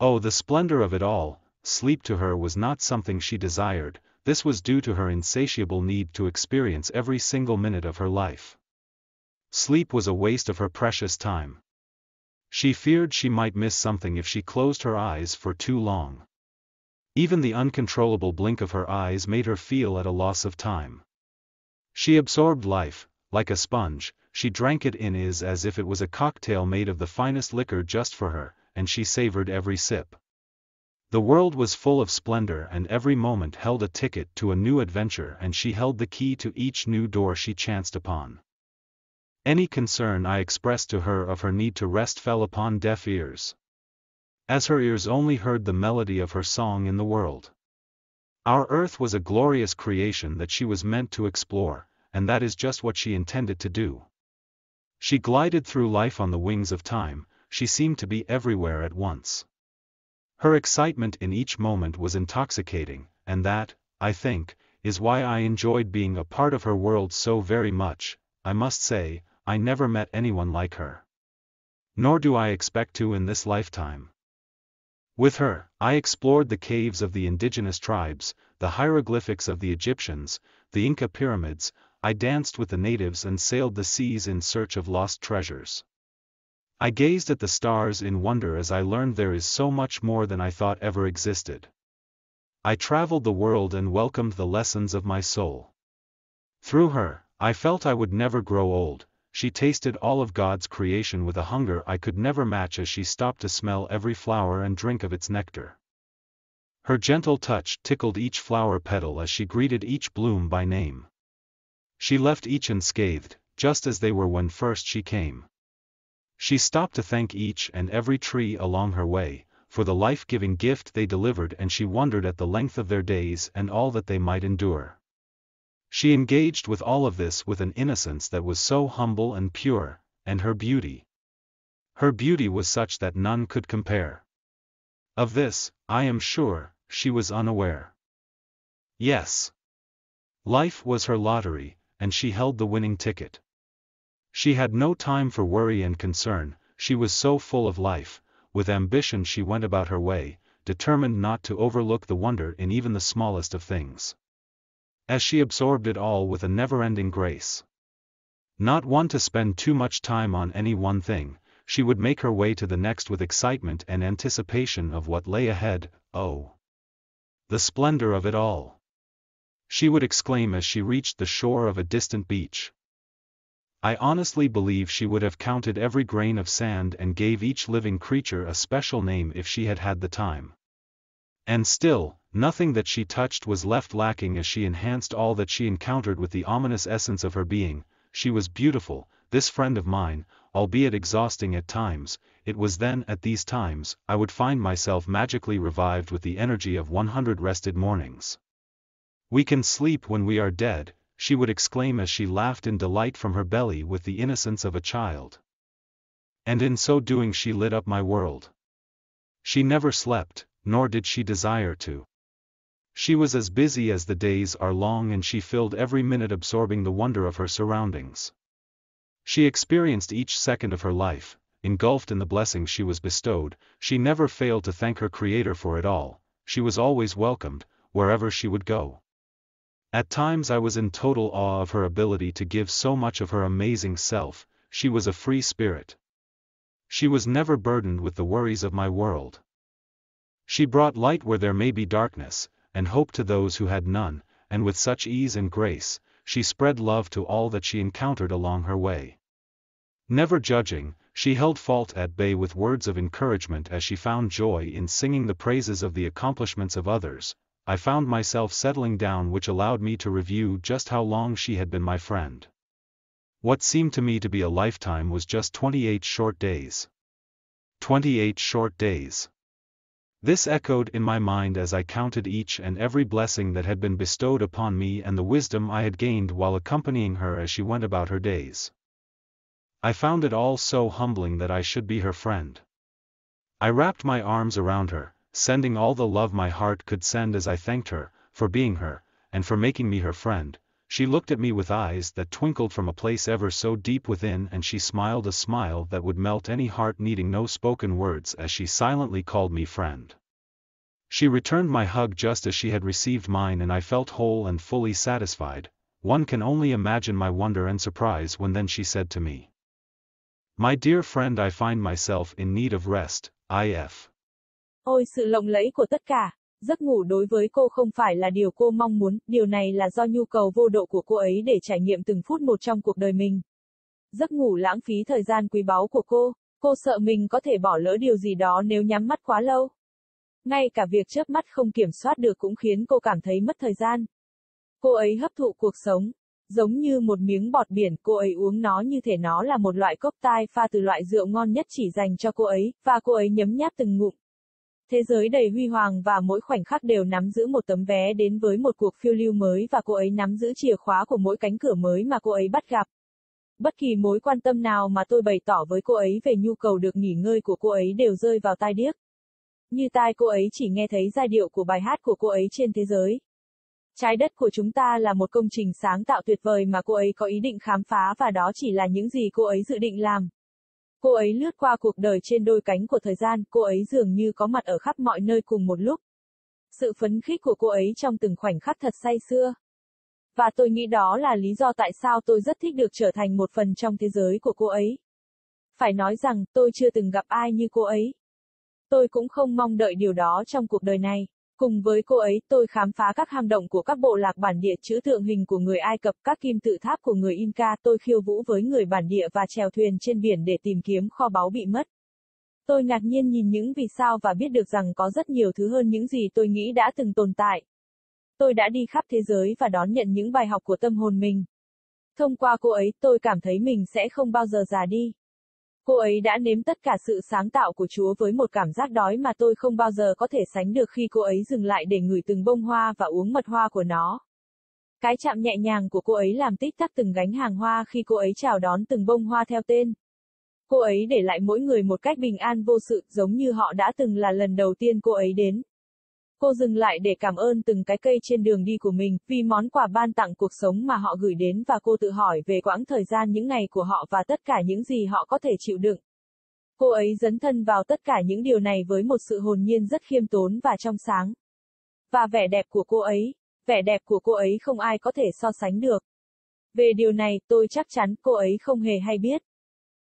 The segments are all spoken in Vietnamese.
Oh, the splendor of it all, sleep to her was not something she desired, this was due to her insatiable need to experience every single minute of her life. Sleep was a waste of her precious time. She feared she might miss something if she closed her eyes for too long. Even the uncontrollable blink of her eyes made her feel at a loss of time. She absorbed life, like a sponge, she drank it in is as if it was a cocktail made of the finest liquor just for her, and she savored every sip. The world was full of splendor and every moment held a ticket to a new adventure and she held the key to each new door she chanced upon. Any concern I expressed to her of her need to rest fell upon deaf ears. As her ears only heard the melody of her song in the world. Our earth was a glorious creation that she was meant to explore, and that is just what she intended to do. She glided through life on the wings of time, she seemed to be everywhere at once. Her excitement in each moment was intoxicating, and that, I think, is why I enjoyed being a part of her world so very much. I must say, I never met anyone like her. Nor do I expect to in this lifetime. With her, I explored the caves of the indigenous tribes, the hieroglyphics of the Egyptians, the Inca pyramids, I danced with the natives and sailed the seas in search of lost treasures. I gazed at the stars in wonder as I learned there is so much more than I thought ever existed. I traveled the world and welcomed the lessons of my soul. Through her, I felt I would never grow old, she tasted all of God's creation with a hunger I could never match as she stopped to smell every flower and drink of its nectar. Her gentle touch tickled each flower petal as she greeted each bloom by name. She left each unscathed, just as they were when first she came. She stopped to thank each and every tree along her way, for the life-giving gift they delivered and she wondered at the length of their days and all that they might endure. She engaged with all of this with an innocence that was so humble and pure, and her beauty. Her beauty was such that none could compare. Of this, I am sure, she was unaware. Yes. Life was her lottery, and she held the winning ticket. She had no time for worry and concern, she was so full of life, with ambition she went about her way, determined not to overlook the wonder in even the smallest of things. As she absorbed it all with a never-ending grace. Not one to spend too much time on any one thing, she would make her way to the next with excitement and anticipation of what lay ahead, oh! The splendor of it all! She would exclaim as she reached the shore of a distant beach. I honestly believe she would have counted every grain of sand and gave each living creature a special name if she had had the time. And still, nothing that she touched was left lacking as she enhanced all that she encountered with the ominous essence of her being, she was beautiful, this friend of mine, albeit exhausting at times, it was then at these times, I would find myself magically revived with the energy of 100 rested mornings. We can sleep when we are dead, she would exclaim as she laughed in delight from her belly with the innocence of a child. And in so doing she lit up my world. She never slept, nor did she desire to. She was as busy as the days are long and she filled every minute absorbing the wonder of her surroundings. She experienced each second of her life, engulfed in the blessings she was bestowed, she never failed to thank her Creator for it all, she was always welcomed, wherever she would go. At times I was in total awe of her ability to give so much of her amazing self, she was a free spirit. She was never burdened with the worries of my world. She brought light where there may be darkness, and hope to those who had none, and with such ease and grace, she spread love to all that she encountered along her way. Never judging, she held fault at bay with words of encouragement as she found joy in singing the praises of the accomplishments of others, I found myself settling down which allowed me to review just how long she had been my friend. What seemed to me to be a lifetime was just 28 short days. 28 short days. This echoed in my mind as I counted each and every blessing that had been bestowed upon me and the wisdom I had gained while accompanying her as she went about her days. I found it all so humbling that I should be her friend. I wrapped my arms around her, sending all the love my heart could send as I thanked her, for being her, and for making me her friend. She looked at me with eyes that twinkled from a place ever so deep within and she smiled a smile that would melt any heart needing no spoken words as she silently called me friend. She returned my hug just as she had received mine and I felt whole and fully satisfied. One can only imagine my wonder and surprise when then she said to me. My dear friend I find myself in need of rest, if. Ôi sự lộng lẫy của tất cả, giấc ngủ đối với cô không phải là điều cô mong muốn, điều này là do nhu cầu vô độ của cô ấy để trải nghiệm từng phút một trong cuộc đời mình. Giấc ngủ lãng phí thời gian quý báu của cô, cô sợ mình có thể bỏ lỡ điều gì đó nếu nhắm mắt quá lâu. Ngay cả việc chớp mắt không kiểm soát được cũng khiến cô cảm thấy mất thời gian. Cô ấy hấp thụ cuộc sống, giống như một miếng bọt biển, cô ấy uống nó như thể nó là một loại cốc tai pha từ loại rượu ngon nhất chỉ dành cho cô ấy, và cô ấy nhấm nháp từng ngụm, Thế giới đầy huy hoàng và mỗi khoảnh khắc đều nắm giữ một tấm vé đến với một cuộc phiêu lưu mới và cô ấy nắm giữ chìa khóa của mỗi cánh cửa mới mà cô ấy bắt gặp. Bất kỳ mối quan tâm nào mà tôi bày tỏ với cô ấy về nhu cầu được nghỉ ngơi của cô ấy đều rơi vào tai điếc. Như tai cô ấy chỉ nghe thấy giai điệu của bài hát của cô ấy trên thế giới. Trái đất của chúng ta là một công trình sáng tạo tuyệt vời mà cô ấy có ý định khám phá và đó chỉ là những gì cô ấy dự định làm. Cô ấy lướt qua cuộc đời trên đôi cánh của thời gian, cô ấy dường như có mặt ở khắp mọi nơi cùng một lúc. Sự phấn khích của cô ấy trong từng khoảnh khắc thật say xưa. Và tôi nghĩ đó là lý do tại sao tôi rất thích được trở thành một phần trong thế giới của cô ấy. Phải nói rằng, tôi chưa từng gặp ai như cô ấy. Tôi cũng không mong đợi điều đó trong cuộc đời này. Cùng với cô ấy, tôi khám phá các hang động của các bộ lạc bản địa chữ tượng hình của người Ai Cập, các kim tự tháp của người Inca, tôi khiêu vũ với người bản địa và chèo thuyền trên biển để tìm kiếm kho báu bị mất. Tôi ngạc nhiên nhìn những vì sao và biết được rằng có rất nhiều thứ hơn những gì tôi nghĩ đã từng tồn tại. Tôi đã đi khắp thế giới và đón nhận những bài học của tâm hồn mình. Thông qua cô ấy, tôi cảm thấy mình sẽ không bao giờ già đi. Cô ấy đã nếm tất cả sự sáng tạo của Chúa với một cảm giác đói mà tôi không bao giờ có thể sánh được khi cô ấy dừng lại để ngửi từng bông hoa và uống mật hoa của nó. Cái chạm nhẹ nhàng của cô ấy làm tích tắc từng gánh hàng hoa khi cô ấy chào đón từng bông hoa theo tên. Cô ấy để lại mỗi người một cách bình an vô sự, giống như họ đã từng là lần đầu tiên cô ấy đến. Cô dừng lại để cảm ơn từng cái cây trên đường đi của mình, vì món quà ban tặng cuộc sống mà họ gửi đến và cô tự hỏi về quãng thời gian những ngày của họ và tất cả những gì họ có thể chịu đựng. Cô ấy dấn thân vào tất cả những điều này với một sự hồn nhiên rất khiêm tốn và trong sáng. Và vẻ đẹp của cô ấy, vẻ đẹp của cô ấy không ai có thể so sánh được. Về điều này, tôi chắc chắn cô ấy không hề hay biết.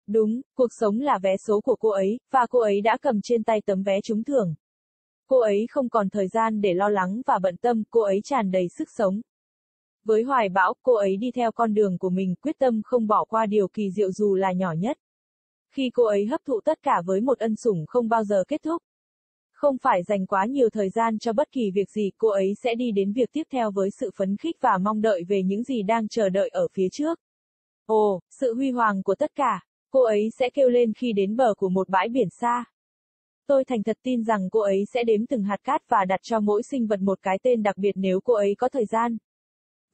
Đúng, cuộc sống là vé số của cô ấy, và cô ấy đã cầm trên tay tấm vé trúng thưởng cô ấy không còn thời gian để lo lắng và bận tâm, cô ấy tràn đầy sức sống. Với hoài bão, cô ấy đi theo con đường của mình, quyết tâm không bỏ qua điều kỳ diệu dù là nhỏ nhất. Khi cô ấy hấp thụ tất cả với một ân sủng không bao giờ kết thúc. Không phải dành quá nhiều thời gian cho bất kỳ việc gì, cô ấy sẽ đi đến việc tiếp theo với sự phấn khích và mong đợi về những gì đang chờ đợi ở phía trước. Ồ, sự huy hoàng của tất cả, cô ấy sẽ kêu lên khi đến bờ của một bãi biển xa. Tôi thành thật tin rằng cô ấy sẽ đếm từng hạt cát và đặt cho mỗi sinh vật một cái tên đặc biệt nếu cô ấy có thời gian.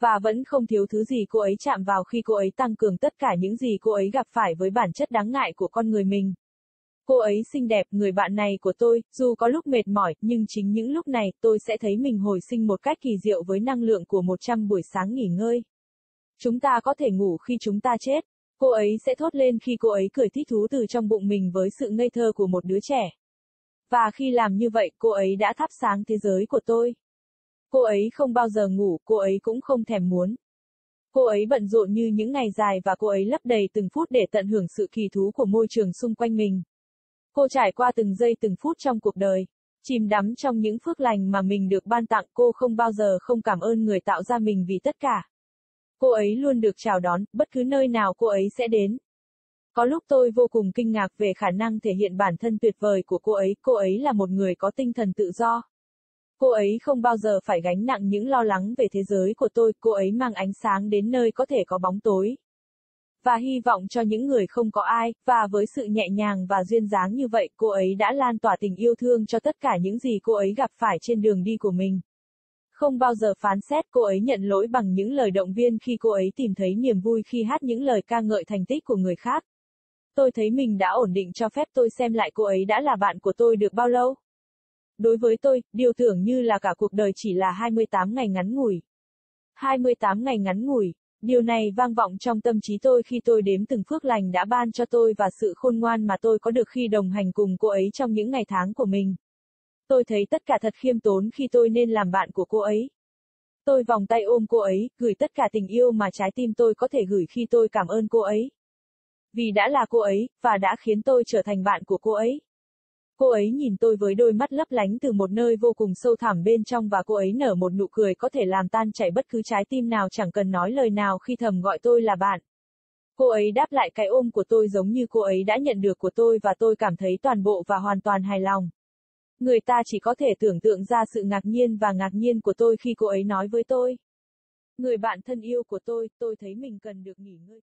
Và vẫn không thiếu thứ gì cô ấy chạm vào khi cô ấy tăng cường tất cả những gì cô ấy gặp phải với bản chất đáng ngại của con người mình. Cô ấy xinh đẹp, người bạn này của tôi, dù có lúc mệt mỏi, nhưng chính những lúc này, tôi sẽ thấy mình hồi sinh một cách kỳ diệu với năng lượng của 100 buổi sáng nghỉ ngơi. Chúng ta có thể ngủ khi chúng ta chết. Cô ấy sẽ thốt lên khi cô ấy cười thích thú từ trong bụng mình với sự ngây thơ của một đứa trẻ. Và khi làm như vậy, cô ấy đã thắp sáng thế giới của tôi. Cô ấy không bao giờ ngủ, cô ấy cũng không thèm muốn. Cô ấy bận rộn như những ngày dài và cô ấy lấp đầy từng phút để tận hưởng sự kỳ thú của môi trường xung quanh mình. Cô trải qua từng giây từng phút trong cuộc đời, chìm đắm trong những phước lành mà mình được ban tặng cô không bao giờ không cảm ơn người tạo ra mình vì tất cả. Cô ấy luôn được chào đón, bất cứ nơi nào cô ấy sẽ đến. Có lúc tôi vô cùng kinh ngạc về khả năng thể hiện bản thân tuyệt vời của cô ấy, cô ấy là một người có tinh thần tự do. Cô ấy không bao giờ phải gánh nặng những lo lắng về thế giới của tôi, cô ấy mang ánh sáng đến nơi có thể có bóng tối. Và hy vọng cho những người không có ai, và với sự nhẹ nhàng và duyên dáng như vậy, cô ấy đã lan tỏa tình yêu thương cho tất cả những gì cô ấy gặp phải trên đường đi của mình. Không bao giờ phán xét cô ấy nhận lỗi bằng những lời động viên khi cô ấy tìm thấy niềm vui khi hát những lời ca ngợi thành tích của người khác tôi thấy mình đã ổn định cho phép tôi xem lại cô ấy đã là bạn của tôi được bao lâu. Đối với tôi, điều tưởng như là cả cuộc đời chỉ là 28 ngày ngắn ngủi. 28 ngày ngắn ngủi, điều này vang vọng trong tâm trí tôi khi tôi đếm từng phước lành đã ban cho tôi và sự khôn ngoan mà tôi có được khi đồng hành cùng cô ấy trong những ngày tháng của mình. Tôi thấy tất cả thật khiêm tốn khi tôi nên làm bạn của cô ấy. Tôi vòng tay ôm cô ấy, gửi tất cả tình yêu mà trái tim tôi có thể gửi khi tôi cảm ơn cô ấy vì đã là cô ấy, và đã khiến tôi trở thành bạn của cô ấy. Cô ấy nhìn tôi với đôi mắt lấp lánh từ một nơi vô cùng sâu thẳm bên trong và cô ấy nở một nụ cười có thể làm tan chảy bất cứ trái tim nào chẳng cần nói lời nào khi thầm gọi tôi là bạn. Cô ấy đáp lại cái ôm của tôi giống như cô ấy đã nhận được của tôi và tôi cảm thấy toàn bộ và hoàn toàn hài lòng. Người ta chỉ có thể tưởng tượng ra sự ngạc nhiên và ngạc nhiên của tôi khi cô ấy nói với tôi. Người bạn thân yêu của tôi, tôi thấy mình cần được nghỉ ngơi.